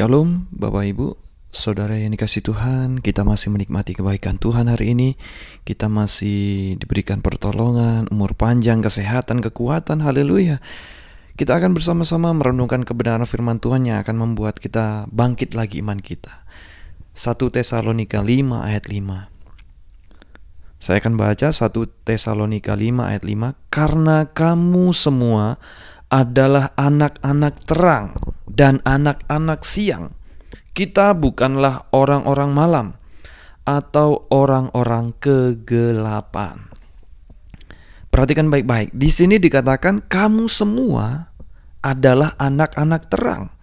Shalom, Bapak Ibu, Saudara yang dikasih Tuhan, kita masih menikmati kebaikan Tuhan hari ini. Kita masih diberikan pertolongan, umur panjang, kesehatan, kekuatan. Haleluya. Kita akan bersama-sama merenungkan kebenaran firman Tuhan yang akan membuat kita bangkit lagi iman kita. 1 Tesalonika 5 ayat 5. Saya akan baca 1 Tesalonika 5 ayat 5, karena kamu semua adalah anak-anak terang dan anak-anak siang. Kita bukanlah orang-orang malam atau orang-orang kegelapan. Perhatikan baik-baik. Di sini dikatakan kamu semua adalah anak-anak terang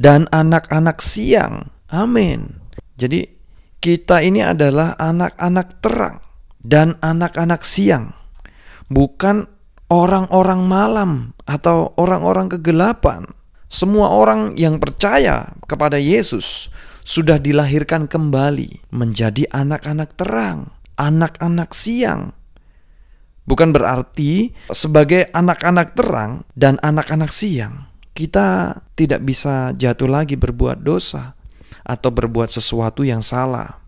dan anak-anak siang. Amin. Jadi kita ini adalah anak-anak terang dan anak-anak siang. Bukan orang-orang malam atau orang-orang kegelapan, semua orang yang percaya kepada Yesus sudah dilahirkan kembali menjadi anak-anak terang, anak-anak siang. Bukan berarti sebagai anak-anak terang dan anak-anak siang, kita tidak bisa jatuh lagi berbuat dosa atau berbuat sesuatu yang salah.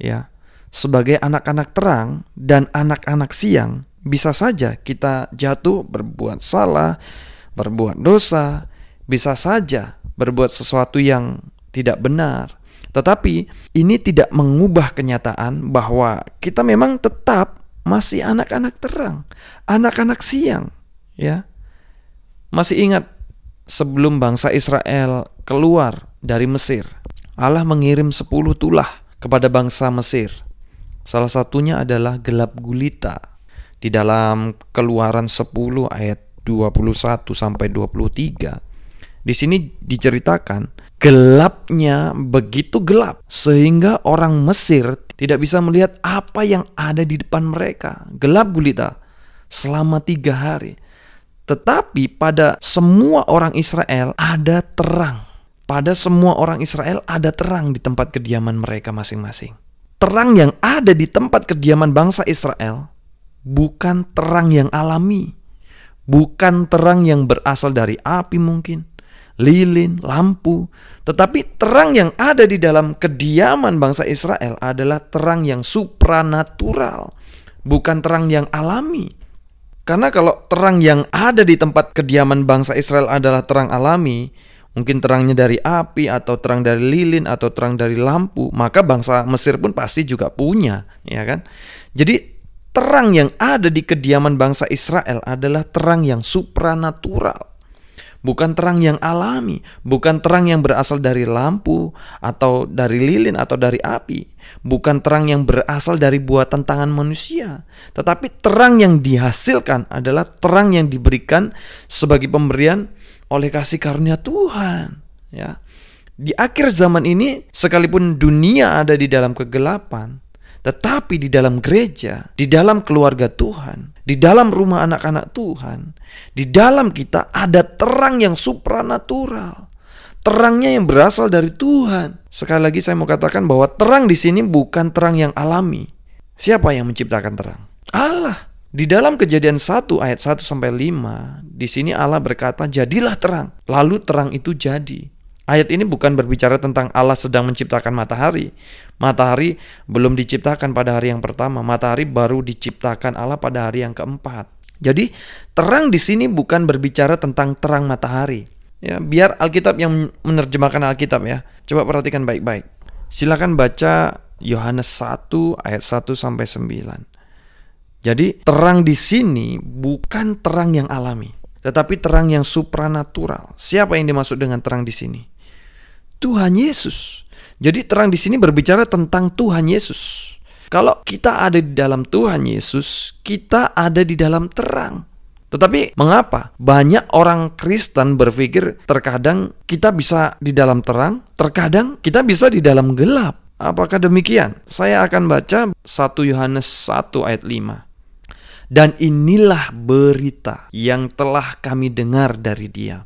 Ya, sebagai anak-anak terang dan anak-anak siang, bisa saja kita jatuh berbuat salah, berbuat dosa, bisa saja berbuat sesuatu yang tidak benar. Tetapi ini tidak mengubah kenyataan bahwa kita memang tetap masih anak-anak terang, anak-anak siang, ya. Masih ingat sebelum bangsa Israel keluar dari Mesir, Allah mengirim sepuluh tulah kepada bangsa Mesir. Salah satunya adalah gelap gulita di dalam Keluaran 10 ayat 21 sampai 23. Di sini diceritakan gelapnya begitu gelap sehingga orang Mesir tidak bisa melihat apa yang ada di depan mereka. Gelap gulita selama tiga hari. Tetapi pada semua orang Israel ada terang. Pada semua orang Israel ada terang di tempat kediaman mereka masing-masing. Terang yang ada di tempat kediaman bangsa Israel bukan terang yang alami, bukan terang yang berasal dari api mungkin, lilin, lampu, tetapi terang yang ada di dalam kediaman bangsa Israel adalah terang yang supranatural, bukan terang yang alami. Karena kalau terang yang ada di tempat kediaman bangsa Israel adalah terang alami, mungkin terangnya dari api atau terang dari lilin atau terang dari lampu, maka bangsa Mesir pun pasti juga punya, ya kan? Jadi terang yang ada di kediaman bangsa Israel adalah terang yang supranatural. Bukan terang yang alami, bukan terang yang berasal dari lampu atau dari lilin atau dari api, bukan terang yang berasal dari buatan tangan manusia, tetapi terang yang dihasilkan adalah terang yang diberikan sebagai pemberian oleh kasih karunia Tuhan, ya. Di akhir zaman ini sekalipun dunia ada di dalam kegelapan, tetapi di dalam gereja, di dalam keluarga Tuhan, di dalam rumah anak-anak Tuhan, di dalam kita ada terang yang supranatural. Terangnya yang berasal dari Tuhan. Sekali lagi saya mau katakan bahwa terang di sini bukan terang yang alami. Siapa yang menciptakan terang? Allah. Di dalam kejadian 1 ayat 1 sampai 5, di sini Allah berkata, "Jadilah terang." Lalu terang itu jadi. Ayat ini bukan berbicara tentang Allah sedang menciptakan matahari. Matahari belum diciptakan pada hari yang pertama, matahari baru diciptakan Allah pada hari yang keempat. Jadi, terang di sini bukan berbicara tentang terang matahari. Ya, biar Alkitab yang menerjemahkan Alkitab ya. Coba perhatikan baik-baik. Silakan baca Yohanes 1 ayat 1 sampai 9. Jadi terang di sini bukan terang yang alami, tetapi terang yang supranatural. Siapa yang dimaksud dengan terang di sini? Tuhan Yesus. Jadi terang di sini berbicara tentang Tuhan Yesus. Kalau kita ada di dalam Tuhan Yesus, kita ada di dalam terang. Tetapi mengapa banyak orang Kristen berpikir terkadang kita bisa di dalam terang, terkadang kita bisa di dalam gelap? Apakah demikian? Saya akan baca 1 Yohanes 1 ayat 5. Dan inilah berita yang telah kami dengar dari dia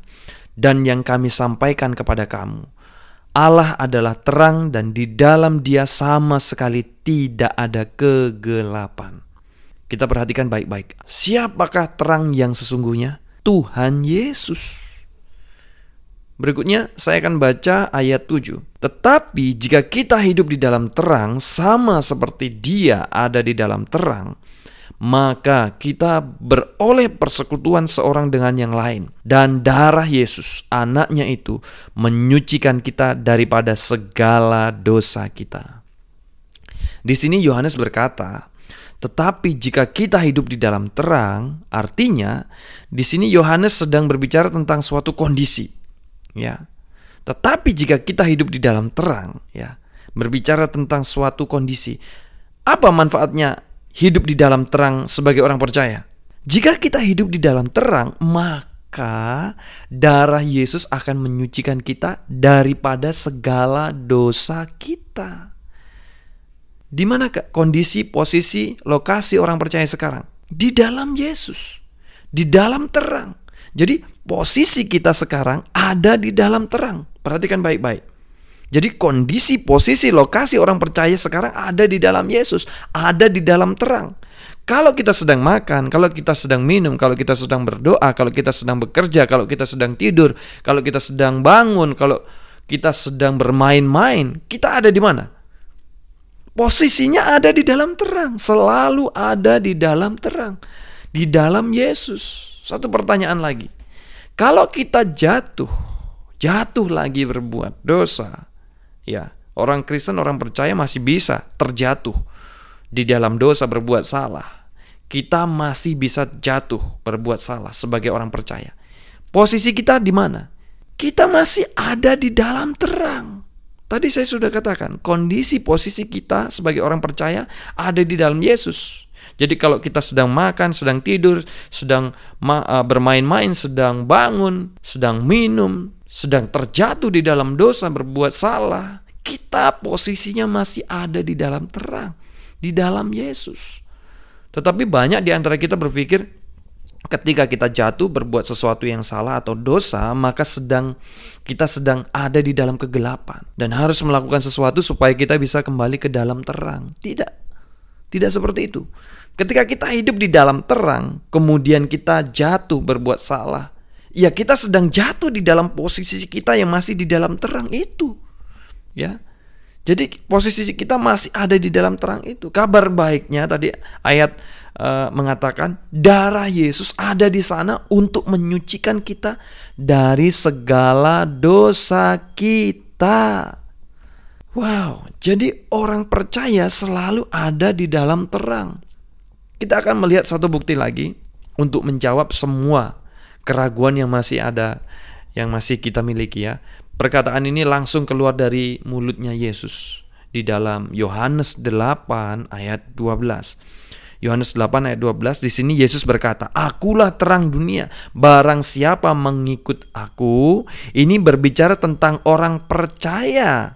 dan yang kami sampaikan kepada kamu Allah adalah terang dan di dalam dia sama sekali tidak ada kegelapan. Kita perhatikan baik-baik. Siapakah terang yang sesungguhnya? Tuhan Yesus. Berikutnya saya akan baca ayat 7. Tetapi jika kita hidup di dalam terang sama seperti dia ada di dalam terang, maka kita beroleh persekutuan seorang dengan yang lain dan darah Yesus anaknya itu menyucikan kita daripada segala dosa kita. Di sini Yohanes berkata, tetapi jika kita hidup di dalam terang, artinya di sini Yohanes sedang berbicara tentang suatu kondisi, ya. Tetapi jika kita hidup di dalam terang, ya, berbicara tentang suatu kondisi, apa manfaatnya hidup di dalam terang sebagai orang percaya. Jika kita hidup di dalam terang, maka darah Yesus akan menyucikan kita daripada segala dosa kita. Di mana kondisi, posisi, lokasi orang percaya sekarang? Di dalam Yesus, di dalam terang. Jadi, posisi kita sekarang ada di dalam terang. Perhatikan baik-baik. Jadi kondisi, posisi, lokasi orang percaya sekarang ada di dalam Yesus, ada di dalam terang. Kalau kita sedang makan, kalau kita sedang minum, kalau kita sedang berdoa, kalau kita sedang bekerja, kalau kita sedang tidur, kalau kita sedang bangun, kalau kita sedang bermain-main, kita ada di mana? Posisinya ada di dalam terang, selalu ada di dalam terang, di dalam Yesus. Satu pertanyaan lagi. Kalau kita jatuh, jatuh lagi berbuat dosa, Ya, orang Kristen, orang percaya masih bisa terjatuh di dalam dosa berbuat salah. Kita masih bisa jatuh berbuat salah sebagai orang percaya. Posisi kita di mana? Kita masih ada di dalam terang. Tadi saya sudah katakan, kondisi posisi kita sebagai orang percaya ada di dalam Yesus. Jadi kalau kita sedang makan, sedang tidur, sedang eh, bermain-main, sedang bangun, sedang minum, sedang terjatuh di dalam dosa berbuat salah, kita posisinya masih ada di dalam terang, di dalam Yesus. Tetapi banyak di antara kita berpikir ketika kita jatuh berbuat sesuatu yang salah atau dosa, maka sedang kita sedang ada di dalam kegelapan dan harus melakukan sesuatu supaya kita bisa kembali ke dalam terang. Tidak. Tidak seperti itu. Ketika kita hidup di dalam terang, kemudian kita jatuh berbuat salah, ya kita sedang jatuh di dalam posisi kita yang masih di dalam terang itu. Ya. Jadi posisi kita masih ada di dalam terang itu. Kabar baiknya tadi ayat uh, mengatakan darah Yesus ada di sana untuk menyucikan kita dari segala dosa kita. Wow, jadi orang percaya selalu ada di dalam terang. Kita akan melihat satu bukti lagi untuk menjawab semua keraguan yang masih ada, yang masih kita miliki ya. Perkataan ini langsung keluar dari mulutnya Yesus di dalam Yohanes 8 ayat 12. Yohanes 8 ayat 12 di sini Yesus berkata, "Akulah terang dunia. Barang siapa mengikut aku." Ini berbicara tentang orang percaya.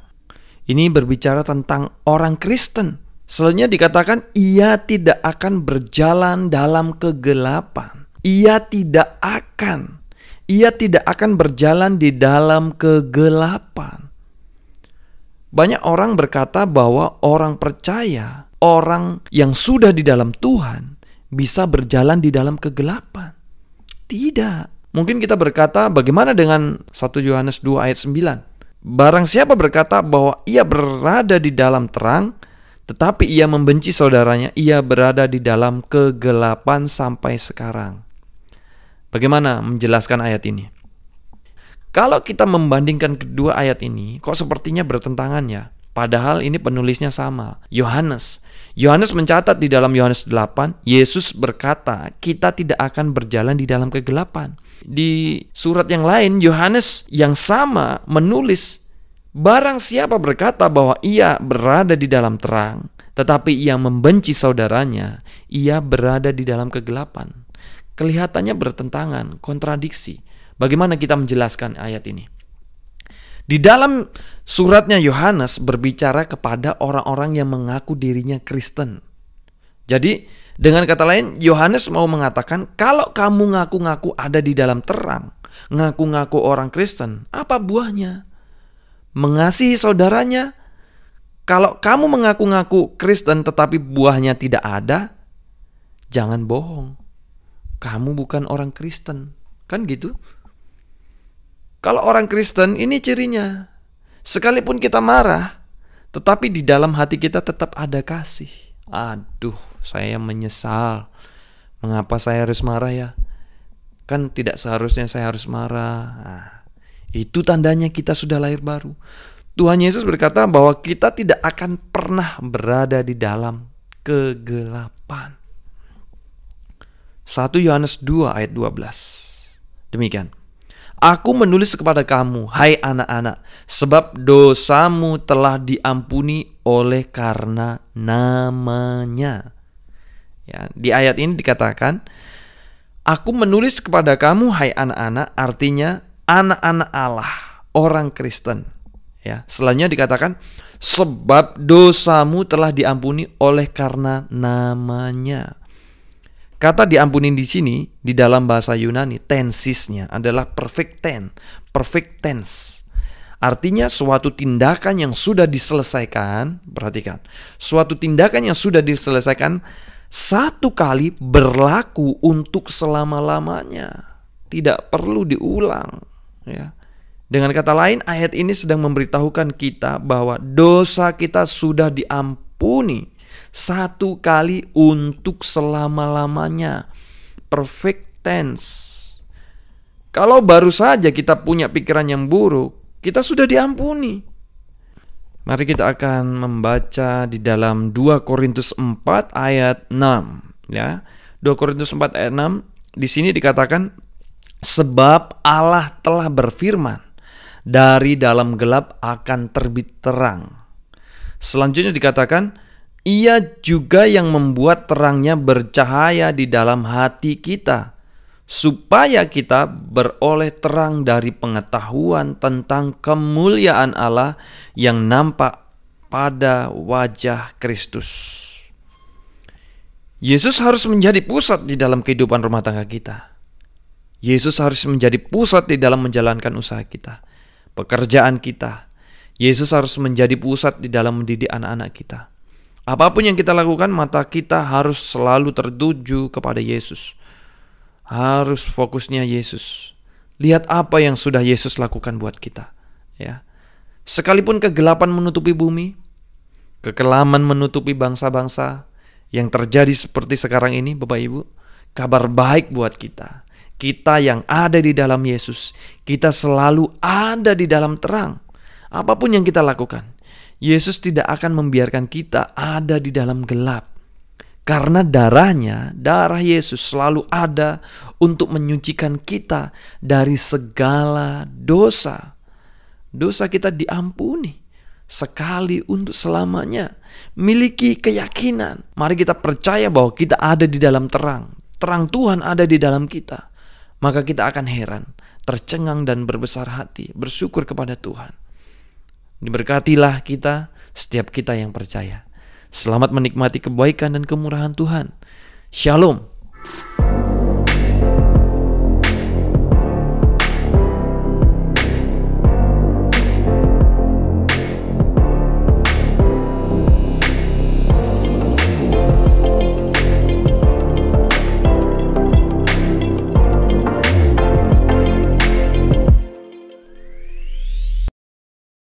Ini berbicara tentang orang Kristen. Selanjutnya dikatakan ia tidak akan berjalan dalam kegelapan ia tidak akan ia tidak akan berjalan di dalam kegelapan. Banyak orang berkata bahwa orang percaya, orang yang sudah di dalam Tuhan bisa berjalan di dalam kegelapan. Tidak. Mungkin kita berkata bagaimana dengan 1 Yohanes 2 ayat 9? Barang siapa berkata bahwa ia berada di dalam terang, tetapi ia membenci saudaranya, ia berada di dalam kegelapan sampai sekarang. Bagaimana menjelaskan ayat ini? Kalau kita membandingkan kedua ayat ini, kok sepertinya bertentangan ya? Padahal ini penulisnya sama, Yohanes. Yohanes mencatat di dalam Yohanes 8, Yesus berkata, "Kita tidak akan berjalan di dalam kegelapan." Di surat yang lain, Yohanes yang sama menulis, "Barang siapa berkata bahwa ia berada di dalam terang, tetapi ia membenci saudaranya, ia berada di dalam kegelapan." Kelihatannya bertentangan, kontradiksi. Bagaimana kita menjelaskan ayat ini? Di dalam suratnya Yohanes berbicara kepada orang-orang yang mengaku dirinya Kristen. Jadi, dengan kata lain, Yohanes mau mengatakan, "Kalau kamu ngaku-ngaku ada di dalam terang, ngaku-ngaku orang Kristen, apa buahnya? Mengasihi saudaranya. Kalau kamu mengaku-ngaku Kristen tetapi buahnya tidak ada, jangan bohong." kamu bukan orang Kristen. Kan gitu? Kalau orang Kristen ini cirinya. Sekalipun kita marah, tetapi di dalam hati kita tetap ada kasih. Aduh, saya menyesal. Mengapa saya harus marah ya? Kan tidak seharusnya saya harus marah. Nah, itu tandanya kita sudah lahir baru. Tuhan Yesus berkata bahwa kita tidak akan pernah berada di dalam kegelapan. 1 Yohanes 2 ayat 12. Demikian. Aku menulis kepada kamu, hai anak-anak, sebab dosamu telah diampuni oleh karena namanya. Ya, di ayat ini dikatakan, Aku menulis kepada kamu, hai anak-anak, artinya anak-anak Allah, orang Kristen. Ya, selanjutnya dikatakan, sebab dosamu telah diampuni oleh karena namanya. Kata diampuni di sini di dalam bahasa Yunani tensisnya adalah perfect tense, perfect tense. Artinya suatu tindakan yang sudah diselesaikan, perhatikan. Suatu tindakan yang sudah diselesaikan satu kali berlaku untuk selama-lamanya. Tidak perlu diulang, ya. Dengan kata lain, ayat ini sedang memberitahukan kita bahwa dosa kita sudah diampuni satu kali untuk selama-lamanya. Perfect tense. Kalau baru saja kita punya pikiran yang buruk, kita sudah diampuni. Mari kita akan membaca di dalam 2 Korintus 4 ayat 6 ya. 2 Korintus 4 ayat 6 di sini dikatakan sebab Allah telah berfirman dari dalam gelap akan terbit terang. Selanjutnya dikatakan ia juga yang membuat terangnya bercahaya di dalam hati kita, supaya kita beroleh terang dari pengetahuan tentang kemuliaan Allah yang nampak pada wajah Kristus. Yesus harus menjadi pusat di dalam kehidupan rumah tangga kita. Yesus harus menjadi pusat di dalam menjalankan usaha kita, pekerjaan kita. Yesus harus menjadi pusat di dalam mendidik anak-anak kita. Apapun yang kita lakukan, mata kita harus selalu tertuju kepada Yesus. Harus fokusnya Yesus. Lihat apa yang sudah Yesus lakukan buat kita, ya. Sekalipun kegelapan menutupi bumi, kekelaman menutupi bangsa-bangsa, yang terjadi seperti sekarang ini, Bapak Ibu, kabar baik buat kita. Kita yang ada di dalam Yesus, kita selalu ada di dalam terang. Apapun yang kita lakukan, Yesus tidak akan membiarkan kita ada di dalam gelap. Karena darahnya, darah Yesus selalu ada untuk menyucikan kita dari segala dosa. Dosa kita diampuni sekali untuk selamanya. Miliki keyakinan. Mari kita percaya bahwa kita ada di dalam terang. Terang Tuhan ada di dalam kita. Maka kita akan heran, tercengang dan berbesar hati, bersyukur kepada Tuhan. Diberkatilah kita, setiap kita yang percaya. Selamat menikmati kebaikan dan kemurahan Tuhan. Shalom.